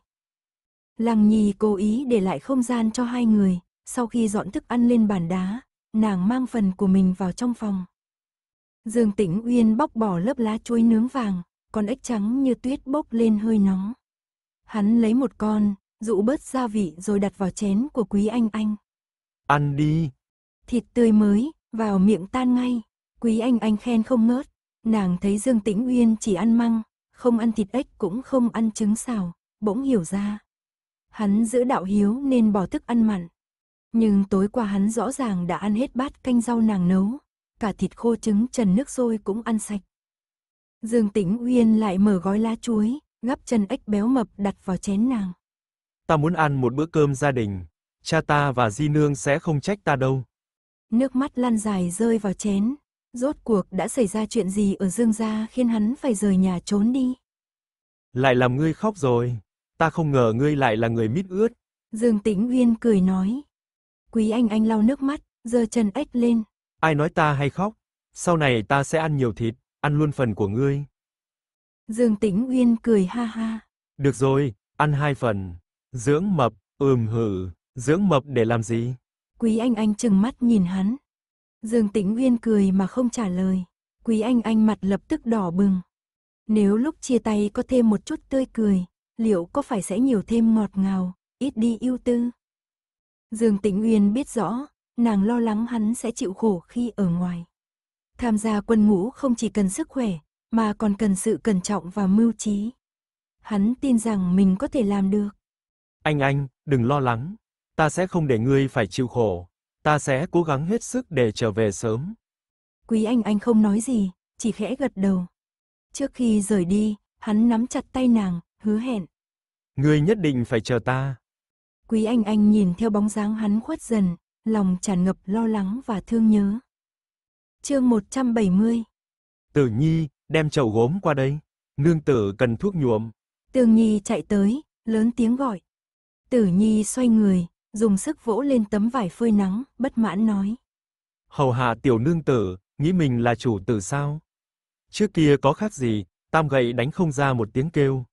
Lăng Nhi cố ý để lại không gian cho hai người, sau khi dọn thức ăn lên bàn đá, nàng mang phần của mình vào trong phòng. Dương Tĩnh Uyên bóc bỏ lớp lá chuối nướng vàng, con ếch trắng như tuyết bốc lên hơi nóng. Hắn lấy một con, dụ bớt gia vị rồi đặt vào chén của Quý Anh Anh. Ăn đi. Thịt tươi mới, vào miệng tan ngay. Quý Anh Anh khen không ngớt. Nàng thấy Dương Tĩnh Uyên chỉ ăn măng, không ăn thịt ếch cũng không ăn trứng xào, bỗng hiểu ra. Hắn giữ đạo hiếu nên bỏ thức ăn mặn. Nhưng tối qua hắn rõ ràng đã ăn hết bát canh rau nàng nấu, cả thịt khô trứng trần nước sôi cũng ăn sạch. Dương Tĩnh Uyên lại mở gói lá chuối, gắp chân ếch béo mập đặt vào chén nàng. Ta muốn ăn một bữa cơm gia đình, cha ta và di nương sẽ không trách ta đâu. Nước mắt lan dài rơi vào chén, Rốt cuộc đã xảy ra chuyện gì ở Dương gia khiến hắn phải rời nhà trốn đi? Lại làm ngươi khóc rồi, ta không ngờ ngươi lại là người mít ướt. Dương Tĩnh Uyên cười nói. Quý anh anh lau nước mắt, giơ chân ếch lên. Ai nói ta hay khóc, sau này ta sẽ ăn nhiều thịt, ăn luôn phần của ngươi. Dương Tĩnh Uyên cười ha ha. Được rồi, ăn hai phần. Dưỡng mập, ừm hử, dưỡng mập để làm gì? Quý anh anh chừng mắt nhìn hắn. Dương Tĩnh Uyên cười mà không trả lời. Quý Anh Anh mặt lập tức đỏ bừng. Nếu lúc chia tay có thêm một chút tươi cười, liệu có phải sẽ nhiều thêm ngọt ngào, ít đi ưu tư? Dương Tĩnh Uyên biết rõ, nàng lo lắng hắn sẽ chịu khổ khi ở ngoài. Tham gia quân ngũ không chỉ cần sức khỏe, mà còn cần sự cẩn trọng và mưu trí. Hắn tin rằng mình có thể làm được. Anh anh, đừng lo lắng. Ta sẽ không để ngươi phải chịu khổ. Ta sẽ cố gắng hết sức để trở về sớm. Quý Anh Anh không nói gì, chỉ khẽ gật đầu. Trước khi rời đi, hắn nắm chặt tay nàng, hứa hẹn. người nhất định phải chờ ta. Quý Anh Anh nhìn theo bóng dáng hắn khuất dần, lòng tràn ngập lo lắng và thương nhớ. Chương 170 Tử Nhi, đem chậu gốm qua đây. Nương tử cần thuốc nhuộm. Tường Nhi chạy tới, lớn tiếng gọi. Tử Nhi xoay người, dùng sức vỗ lên tấm vải phơi nắng, bất mãn nói. Hầu hạ tiểu nương tử, nghĩ mình là chủ tử sao? Trước kia có khác gì, tam gậy đánh không ra một tiếng kêu.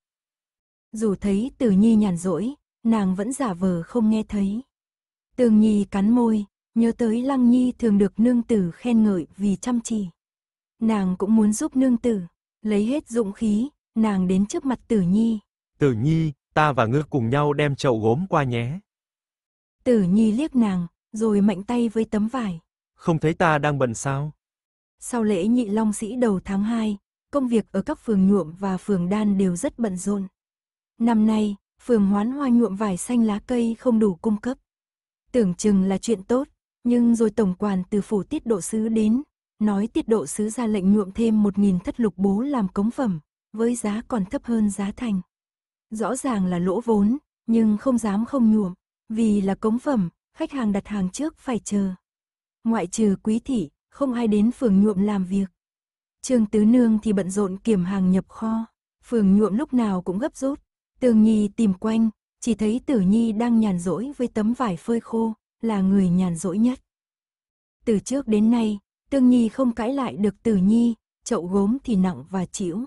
Dù thấy Từ Nhi nhàn rỗi, nàng vẫn giả vờ không nghe thấy. Tường Nhi cắn môi, nhớ tới Lăng Nhi thường được nương tử khen ngợi vì chăm chỉ. Nàng cũng muốn giúp nương tử, lấy hết dũng khí, nàng đến trước mặt Tử Nhi. Tử Nhi, ta và ngươi cùng nhau đem chậu gốm qua nhé. Tử Nhi liếc nàng, rồi mạnh tay với tấm vải. Không thấy ta đang bận sao? Sau lễ nhị long sĩ đầu tháng 2, công việc ở các phường nhuộm và phường đan đều rất bận rộn. Năm nay, phường hoán hoa nhuộm vải xanh lá cây không đủ cung cấp. Tưởng chừng là chuyện tốt, nhưng rồi tổng quản từ phủ tiết độ sứ đến, nói tiết độ sứ ra lệnh nhuộm thêm một nghìn thất lục bố làm cống phẩm, với giá còn thấp hơn giá thành. Rõ ràng là lỗ vốn, nhưng không dám không nhuộm. Vì là cống phẩm, khách hàng đặt hàng trước phải chờ. Ngoại trừ quý thị, không ai đến phường nhuộm làm việc. Trương Tứ Nương thì bận rộn kiểm hàng nhập kho, phường nhuộm lúc nào cũng gấp rút. Tường Nhi tìm quanh, chỉ thấy Tử Nhi đang nhàn rỗi với tấm vải phơi khô, là người nhàn rỗi nhất. Từ trước đến nay, Tương Nhi không cãi lại được Tử Nhi, chậu gốm thì nặng và chịu.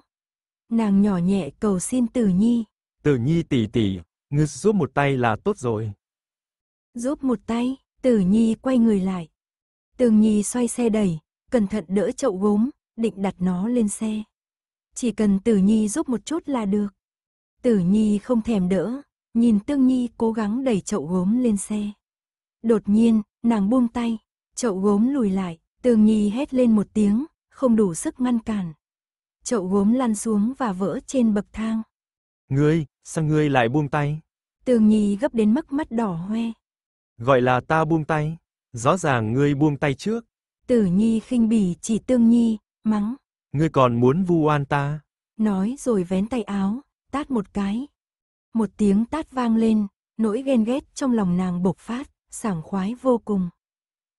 Nàng nhỏ nhẹ cầu xin Tử Nhi. Tử Nhi tỉ tỉ ngư giúp một tay là tốt rồi giúp một tay, tử nhi quay người lại. Tường nhi xoay xe đẩy, cẩn thận đỡ chậu gốm, định đặt nó lên xe. Chỉ cần tử nhi giúp một chút là được. Tử nhi không thèm đỡ, nhìn tương nhi cố gắng đẩy chậu gốm lên xe. Đột nhiên, nàng buông tay, chậu gốm lùi lại, tường nhi hét lên một tiếng, không đủ sức ngăn cản. Chậu gốm lăn xuống và vỡ trên bậc thang. Ngươi, sao ngươi lại buông tay? Tường nhi gấp đến mức mắt đỏ hoe. Gọi là ta buông tay, rõ ràng ngươi buông tay trước. Tử Nhi khinh bỉ chỉ Tương Nhi, mắng. Ngươi còn muốn vu oan ta? Nói rồi vén tay áo, tát một cái. Một tiếng tát vang lên, nỗi ghen ghét trong lòng nàng bộc phát, sảng khoái vô cùng.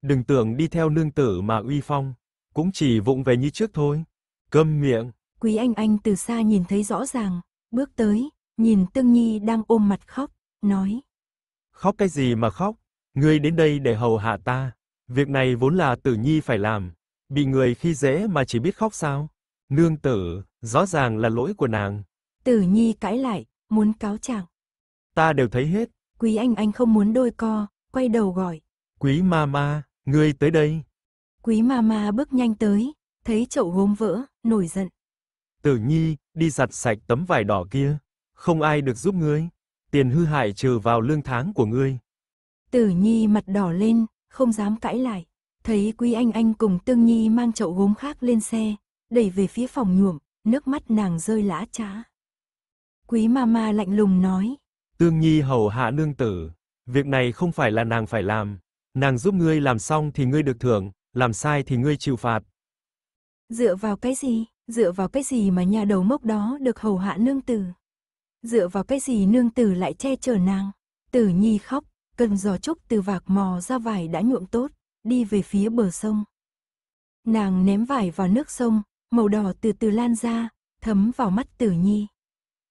Đừng tưởng đi theo nương tử mà uy phong, cũng chỉ vụng về như trước thôi. Câm miệng. Quý anh anh từ xa nhìn thấy rõ ràng, bước tới, nhìn Tương Nhi đang ôm mặt khóc, nói. Khóc cái gì mà khóc, Ngươi đến đây để hầu hạ ta, việc này vốn là Tử Nhi phải làm, bị người khi dễ mà chỉ biết khóc sao? Nương tử, rõ ràng là lỗi của nàng. Tử Nhi cãi lại, muốn cáo trạng. Ta đều thấy hết. Quý anh anh không muốn đôi co, quay đầu gọi. Quý mama, ngươi tới đây. Quý mama bước nhanh tới, thấy chậu gốm vỡ, nổi giận. Tử Nhi, đi giặt sạch tấm vải đỏ kia, không ai được giúp ngươi, tiền hư hại trừ vào lương tháng của ngươi. Tử Nhi mặt đỏ lên, không dám cãi lại. Thấy Quý Anh Anh cùng Tương Nhi mang chậu gốm khác lên xe, đẩy về phía phòng nhuộm, nước mắt nàng rơi lã trá. Quý Mama lạnh lùng nói. Tương Nhi hầu hạ nương tử, việc này không phải là nàng phải làm. Nàng giúp ngươi làm xong thì ngươi được thưởng, làm sai thì ngươi chịu phạt. Dựa vào cái gì, dựa vào cái gì mà nhà đầu mốc đó được hầu hạ nương tử? Dựa vào cái gì nương tử lại che chở nàng? Tử Nhi khóc, cần giò chốc từ vạc mò ra vải đã nhuộm tốt, đi về phía bờ sông. Nàng ném vải vào nước sông, màu đỏ từ từ lan ra, thấm vào mắt tử nhi.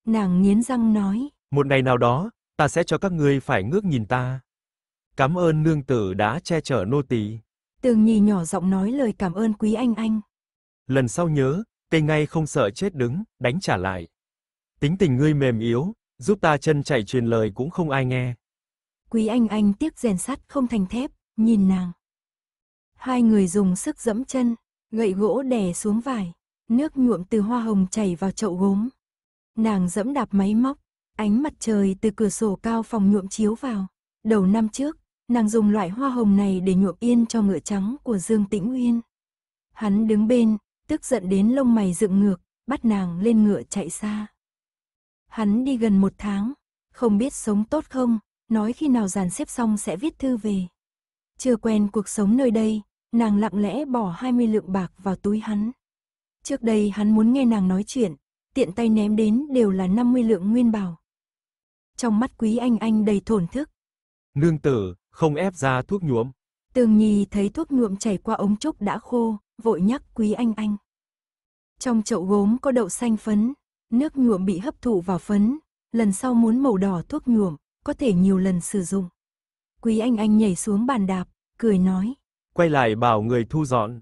Nàng nghiến răng nói. Một ngày nào đó, ta sẽ cho các ngươi phải ngước nhìn ta. Cảm ơn nương tử đã che chở nô tỳ. Tường Nhi nhỏ giọng nói lời cảm ơn quý anh anh. Lần sau nhớ, cây ngay không sợ chết đứng, đánh trả lại. Tính tình ngươi mềm yếu, giúp ta chân chạy truyền lời cũng không ai nghe. Quý Anh Anh tiếc rèn sắt không thành thép, nhìn nàng. Hai người dùng sức dẫm chân, gậy gỗ đè xuống vải, nước nhuộm từ hoa hồng chảy vào chậu gốm. Nàng dẫm đạp máy móc, ánh mặt trời từ cửa sổ cao phòng nhuộm chiếu vào. Đầu năm trước, nàng dùng loại hoa hồng này để nhuộm yên cho ngựa trắng của Dương Tĩnh nguyên Hắn đứng bên, tức giận đến lông mày dựng ngược, bắt nàng lên ngựa chạy xa. Hắn đi gần một tháng, không biết sống tốt không, nói khi nào dàn xếp xong sẽ viết thư về. Chưa quen cuộc sống nơi đây, nàng lặng lẽ bỏ 20 lượng bạc vào túi hắn. Trước đây hắn muốn nghe nàng nói chuyện, tiện tay ném đến đều là 50 lượng nguyên bảo. Trong mắt quý anh anh đầy thổn thức. Nương tử, không ép ra thuốc nhuộm. Tường nhì thấy thuốc nhuộm chảy qua ống trúc đã khô, vội nhắc quý anh anh. Trong chậu gốm có đậu xanh phấn, nước nhuộm bị hấp thụ vào phấn, lần sau muốn màu đỏ thuốc nhuộm, có thể nhiều lần sử dụng. Quý Anh Anh nhảy xuống bàn đạp, cười nói. Quay lại bảo người thu dọn.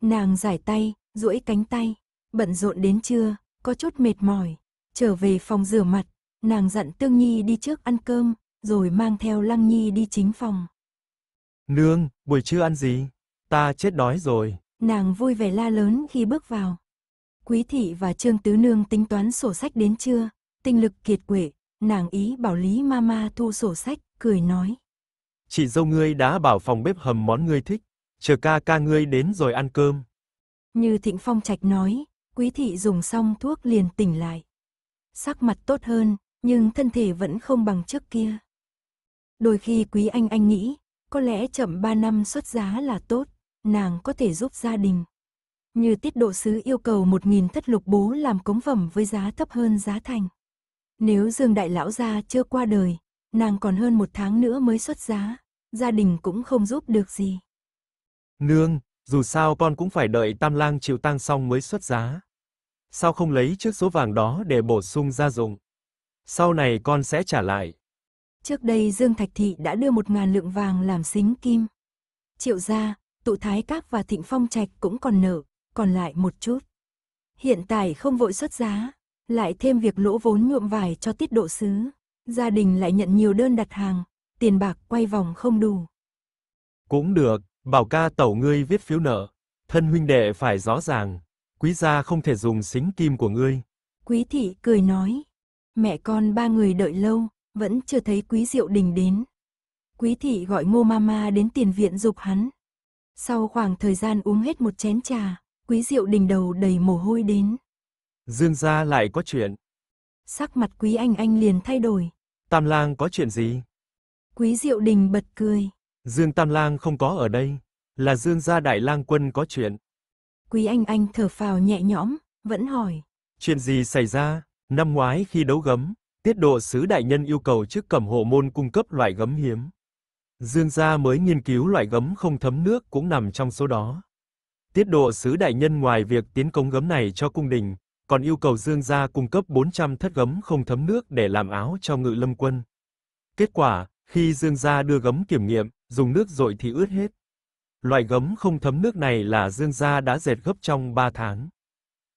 Nàng giải tay, duỗi cánh tay, bận rộn đến trưa, có chút mệt mỏi. Trở về phòng rửa mặt, nàng dặn Tương Nhi đi trước ăn cơm, rồi mang theo Lăng Nhi đi chính phòng. Nương, buổi trưa ăn gì? Ta chết đói rồi. Nàng vui vẻ la lớn khi bước vào. Quý thị và Trương Tứ Nương tính toán sổ sách đến trưa, tinh lực kiệt quệ, Nàng ý bảo Lý Mama thu sổ sách, cười nói. Chị dâu ngươi đã bảo phòng bếp hầm món ngươi thích, chờ ca ca ngươi đến rồi ăn cơm. Như Thịnh Phong Trạch nói, quý thị dùng xong thuốc liền tỉnh lại. Sắc mặt tốt hơn, nhưng thân thể vẫn không bằng trước kia. Đôi khi quý anh anh nghĩ, có lẽ chậm 3 năm xuất giá là tốt, nàng có thể giúp gia đình. Như tiết độ sứ yêu cầu 1.000 thất lục bố làm cống phẩm với giá thấp hơn giá thành. Nếu Dương Đại Lão Gia chưa qua đời, nàng còn hơn một tháng nữa mới xuất giá, gia đình cũng không giúp được gì. Nương, dù sao con cũng phải đợi Tam Lang chịu tăng xong mới xuất giá. Sao không lấy trước số vàng đó để bổ sung gia dụng? Sau này con sẽ trả lại. Trước đây Dương Thạch Thị đã đưa một ngàn lượng vàng làm xính kim. Triệu gia, tụ thái các và thịnh phong trạch cũng còn nợ, còn lại một chút. Hiện tại không vội xuất giá, lại thêm việc lỗ vốn nhuộm vải cho tiết độ sứ, gia đình lại nhận nhiều đơn đặt hàng, tiền bạc quay vòng không đủ. Cũng được, bảo ca tẩu ngươi viết phiếu nợ, thân huynh đệ phải rõ ràng, quý gia không thể dùng xính kim của ngươi. Quý thị cười nói, mẹ con ba người đợi lâu, vẫn chưa thấy quý diệu đình đến. Quý thị gọi ngô mama đến tiền viện dục hắn. Sau khoảng thời gian uống hết một chén trà, quý diệu đình đầu đầy mồ hôi đến. Dương gia lại có chuyện. Sắc mặt quý anh anh liền thay đổi. Tam lang có chuyện gì? Quý Diệu Đình bật cười. Dương Tam lang không có ở đây, là Dương gia đại lang quân có chuyện. Quý anh anh thở phào nhẹ nhõm, vẫn hỏi. Chuyện gì xảy ra? Năm ngoái khi đấu gấm, tiết độ sứ đại nhân yêu cầu chức cẩm hộ môn cung cấp loại gấm hiếm. Dương gia mới nghiên cứu loại gấm không thấm nước cũng nằm trong số đó. Tiết độ sứ đại nhân ngoài việc tiến công gấm này cho cung đình, còn yêu cầu Dương gia cung cấp 400 thất gấm không thấm nước để làm áo cho Ngự Lâm quân. Kết quả, khi Dương gia đưa gấm kiểm nghiệm, dùng nước rồi thì ướt hết. Loại gấm không thấm nước này là Dương gia đã dệt gấp trong 3 tháng.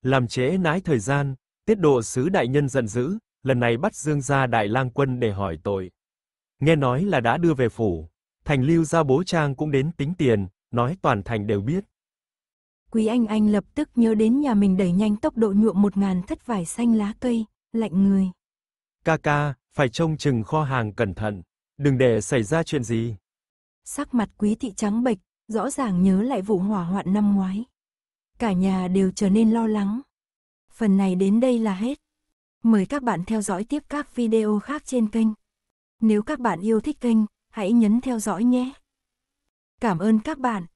Làm trễ nãi thời gian, tiết độ sứ đại nhân giận dữ, lần này bắt Dương gia đại lang quân để hỏi tội. Nghe nói là đã đưa về phủ, thành lưu gia bố trang cũng đến tính tiền, nói toàn thành đều biết. Quý Anh Anh lập tức nhớ đến nhà mình đẩy nhanh tốc độ nhuộm một ngàn thất vải xanh lá cây, lạnh người. Ca ca, phải trông chừng kho hàng cẩn thận, đừng để xảy ra chuyện gì. Sắc mặt quý thị trắng bệch, rõ ràng nhớ lại vụ hỏa hoạn năm ngoái. Cả nhà đều trở nên lo lắng. Phần này đến đây là hết. Mời các bạn theo dõi tiếp các video khác trên kênh. Nếu các bạn yêu thích kênh, hãy nhấn theo dõi nhé. Cảm ơn các bạn.